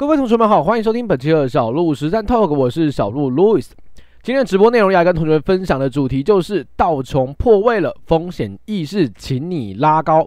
各位同学们好，欢迎收听本期的小鹿实战 talk，我是小鹿 Louis。今天直播内容要跟同学们分享的主题就是道琼破位了，风险意识，请你拉高。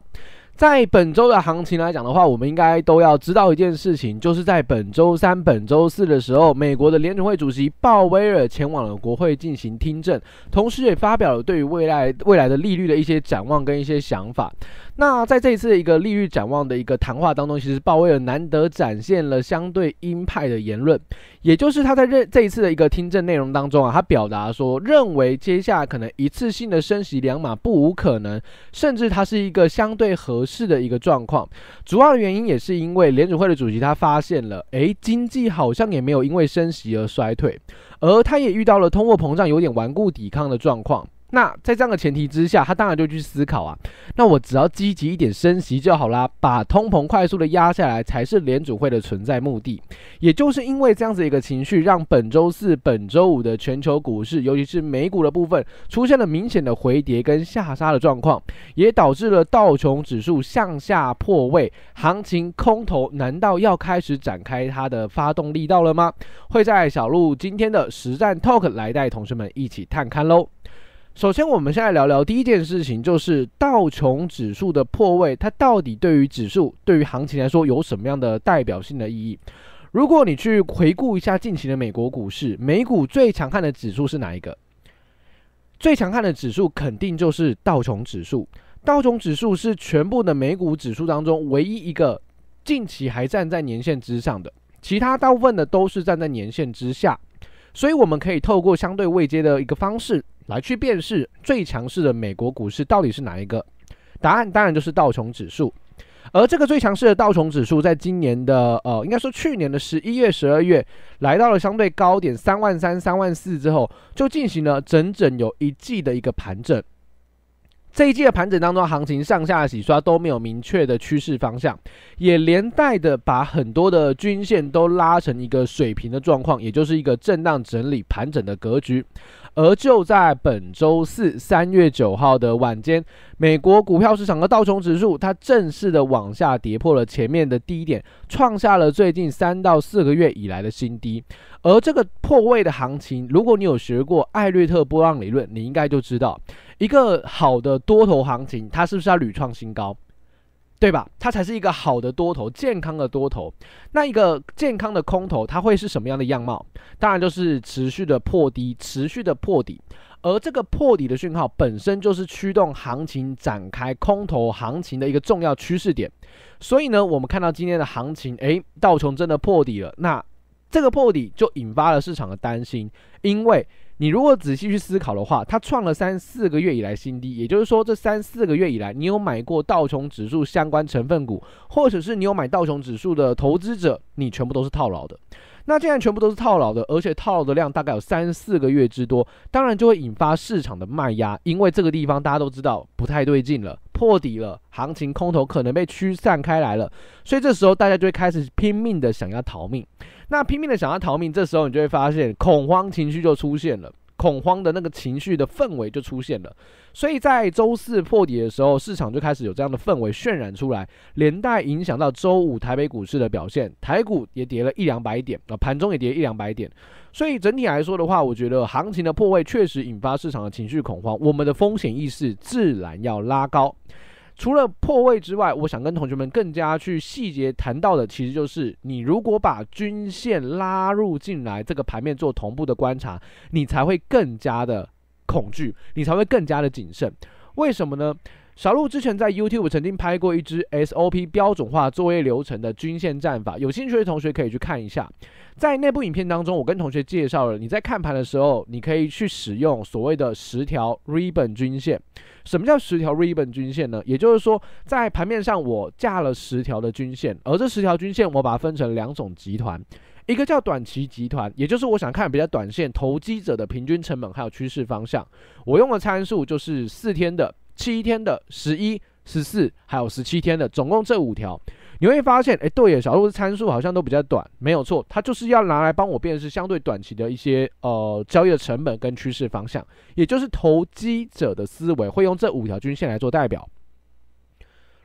在本周的行情来讲的话，我们应该都要知道一件事情，就是在本周三、本周四的时候，美国的联储会主席鲍威尔前往了国会进行听证，同时也发表了对于未来未来的利率的一些展望跟一些想法。那在这一次的一个利率展望的一个谈话当中，其实鲍威尔难得展现了相对鹰派的言论，也就是他在认这一次的一个听证内容当中啊，他表达说认为接下来可能一次性的升息两码不无可能，甚至它是一个相对合适的一个状况，主要的原因也是因为联储会的主席他发现了，哎，经济好像也没有因为升息而衰退，而他也遇到了通货膨胀有点顽固抵抗的状况。那在这样的前提之下，他当然就去思考啊。那我只要积极一点升息就好啦，把通膨快速的压下来才是联储会的存在目的。也就是因为这样子一个情绪，让本周四、本周五的全球股市，尤其是美股的部分，出现了明显的回跌跟下杀的状况，也导致了道琼指数向下破位，行情空头难道要开始展开它的发动力道了吗？会在小鹿今天的实战 talk 来带同学们一起探看喽。首先，我们先来聊聊第一件事情，就是道琼指数的破位，它到底对于指数、对于行情来说有什么样的代表性的意义？如果你去回顾一下近期的美国股市，美股最强悍的指数是哪一个？最强悍的指数肯定就是道琼指数。道琼指数是全部的美股指数当中唯一一个近期还站在年线之上的，其他大部分的都是站在年线之下。所以，我们可以透过相对位阶的一个方式。来去辨识最强势的美国股市到底是哪一个？答案当然就是道琼指数。而这个最强势的道琼指数，在今年的呃，应该说去年的十一月、十二月，来到了相对高点三万三、三万四之后，就进行了整整有一季的一个盘整。这一季的盘整当中，行情上下洗刷都没有明确的趋势方向，也连带的把很多的均线都拉成一个水平的状况，也就是一个震荡整理盘整的格局。而就在本周四三月九号的晚间，美国股票市场的道琼指数它正式的往下跌破了前面的低点，创下了最近三到四个月以来的新低。而这个破位的行情，如果你有学过艾略特波浪理论，你应该就知道。一个好的多头行情，它是不是要屡创新高，对吧？它才是一个好的多头、健康的多头。那一个健康的空头，它会是什么样的样貌？当然就是持续的破低，持续的破底。而这个破底的讯号本身就是驱动行情展开空头行情的一个重要趋势点。所以呢，我们看到今天的行情，诶，道琼真的破底了。那这个破底就引发了市场的担心，因为你如果仔细去思考的话，它创了三四个月以来新低，也就是说这三四个月以来，你有买过道琼指数相关成分股，或者是你有买道琼指数的投资者，你全部都是套牢的。那既然全部都是套牢的，而且套牢的量大概有三四个月之多，当然就会引发市场的卖压，因为这个地方大家都知道不太对劲了。破底了，行情空头可能被驱散开来了，所以这时候大家就会开始拼命的想要逃命。那拼命的想要逃命，这时候你就会发现恐慌情绪就出现了。恐慌的那个情绪的氛围就出现了，所以在周四破底的时候，市场就开始有这样的氛围渲染出来，连带影响到周五台北股市的表现，台股也跌了一两百点啊，盘中也跌一两百点，所以整体来说的话，我觉得行情的破位确实引发市场的情绪恐慌，我们的风险意识自然要拉高。除了破位之外，我想跟同学们更加去细节谈到的，其实就是你如果把均线拉入进来，这个盘面做同步的观察，你才会更加的恐惧，你才会更加的谨慎。为什么呢？小鹿之前在 YouTube 曾经拍过一支 SOP 标准化作业流程的均线战法，有兴趣的同学可以去看一下。在那部影片当中，我跟同学介绍了你在看盘的时候，你可以去使用所谓的十条 r e b o n 均线。什么叫十条 r e b o n 均线呢？也就是说，在盘面上我架了十条的均线，而这十条均线我把它分成两种集团，一个叫短期集团，也就是我想看比较短线投机者的平均成本还有趋势方向。我用的参数就是四天的。七天的十一、十四，还有十七天的，总共这五条，你会发现，哎，对的，小路的参数好像都比较短，没有错，它就是要拿来帮我辨识相对短期的一些呃交易的成本跟趋势方向，也就是投机者的思维会用这五条均线来做代表。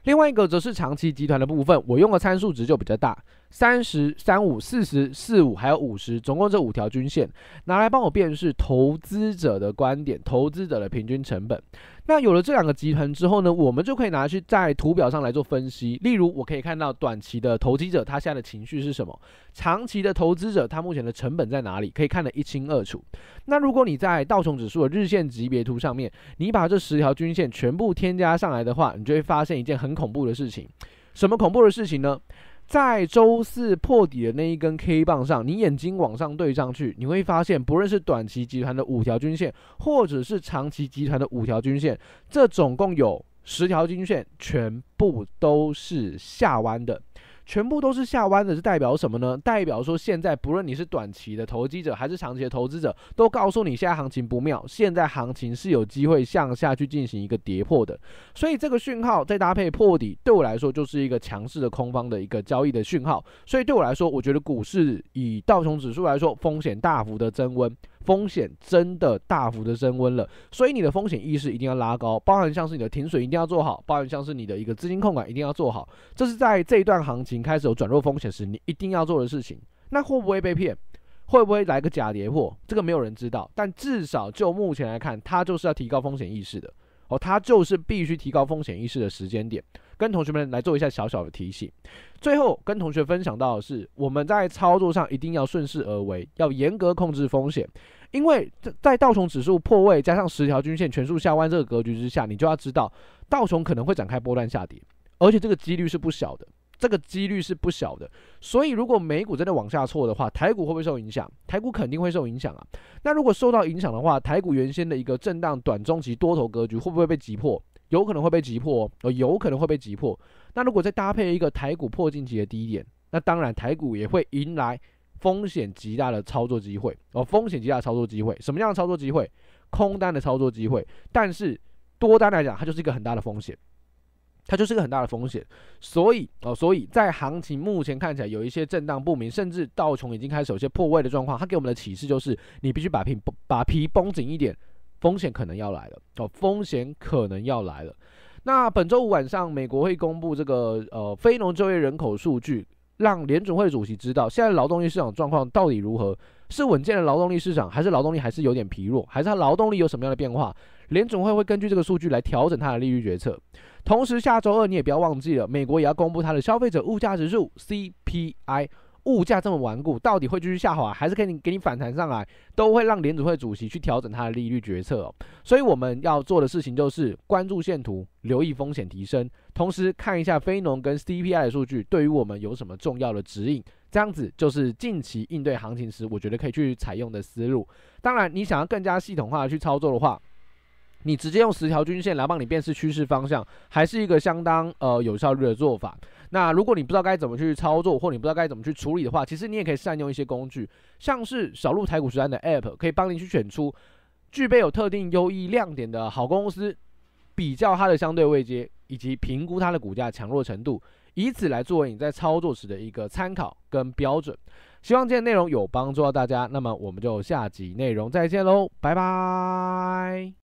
另外一个则是长期集团的部分，我用的参数值就比较大，三十三五、四十四五，还有五十，总共这五条均线拿来帮我辨识投资者的观点，投资者的平均成本。那有了这两个集团之后呢，我们就可以拿去在图表上来做分析。例如，我可以看到短期的投机者他现在的情绪是什么，长期的投资者他目前的成本在哪里，可以看得一清二楚。那如果你在道琼指数的日线级别图上面，你把这十条均线全部添加上来的话，你就会发现一件很恐怖的事情。什么恐怖的事情呢？在周四破底的那一根 K 棒上，你眼睛往上对上去，你会发现，不论是短期集团的五条均线，或者是长期集团的五条均线，这总共有十条均线，全部都是下弯的。全部都是下弯的，是代表什么呢？代表说现在不论你是短期的投机者还是长期的投资者，都告诉你现在行情不妙，现在行情是有机会向下去进行一个跌破的。所以这个讯号再搭配破底，对我来说就是一个强势的空方的一个交易的讯号。所以对我来说，我觉得股市以道琼指数来说，风险大幅的增温。风险真的大幅的升温了，所以你的风险意识一定要拉高，包含像是你的停水一定要做好，包含像是你的一个资金控管一定要做好，这是在这一段行情开始有转弱风险时，你一定要做的事情。那会不会被骗？会不会来个假跌破？这个没有人知道，但至少就目前来看，它就是要提高风险意识的，哦，它就是必须提高风险意识的时间点。跟同学们来做一下小小的提醒。最后跟同学分享到的是，我们在操作上一定要顺势而为，要严格控制风险。因为在道琼指数破位加上十条均线全数下弯这个格局之下，你就要知道道琼可能会展开波段下跌，而且这个几率是不小的。这个几率是不小的。所以如果美股真的往下挫的话，台股会不会受影响？台股肯定会受影响啊。那如果受到影响的话，台股原先的一个震荡短中期多头格局会不会被击破？有可能会被击破哦，有可能会被击破。那如果再搭配一个台股破近期的低点，那当然台股也会迎来风险极大的操作机会哦，风险极大的操作机会。什么样的操作机会？空单的操作机会。但是多单来讲，它就是一个很大的风险，它就是一个很大的风险。所以哦，所以在行情目前看起来有一些震荡不明，甚至道琼已经开始有些破位的状况，它给我们的启示就是，你必须把皮把皮绷紧一点。风险可能要来了哦，风险可能要来了。那本周五晚上，美国会公布这个呃非农就业人口数据，让联准会主席知道现在劳动力市场状况到底如何，是稳健的劳动力市场，还是劳动力还是有点疲弱，还是它劳动力有什么样的变化？联准会会根据这个数据来调整它的利率决策。同时，下周二你也不要忘记了，美国也要公布它的消费者物价指数 CPI。物价这么顽固，到底会继续下滑，还是可以给你反弹上来，都会让联储会主席去调整他的利率决策哦。所以我们要做的事情就是关注线图，留意风险提升，同时看一下非农跟 CPI 的数据，对于我们有什么重要的指引。这样子就是近期应对行情时，我觉得可以去采用的思路。当然，你想要更加系统化的去操作的话。你直接用十条均线来帮你辨识趋势方向，还是一个相当呃有效率的做法。那如果你不知道该怎么去操作，或你不知道该怎么去处理的话，其实你也可以善用一些工具，像是小鹿台股实战的 App，可以帮你去选出具备有特定优异亮点的好公司，比较它的相对位阶以及评估它的股价强弱程度，以此来作为你在操作时的一个参考跟标准。希望今天内容有帮助到大家，那么我们就下集内容再见喽，拜拜。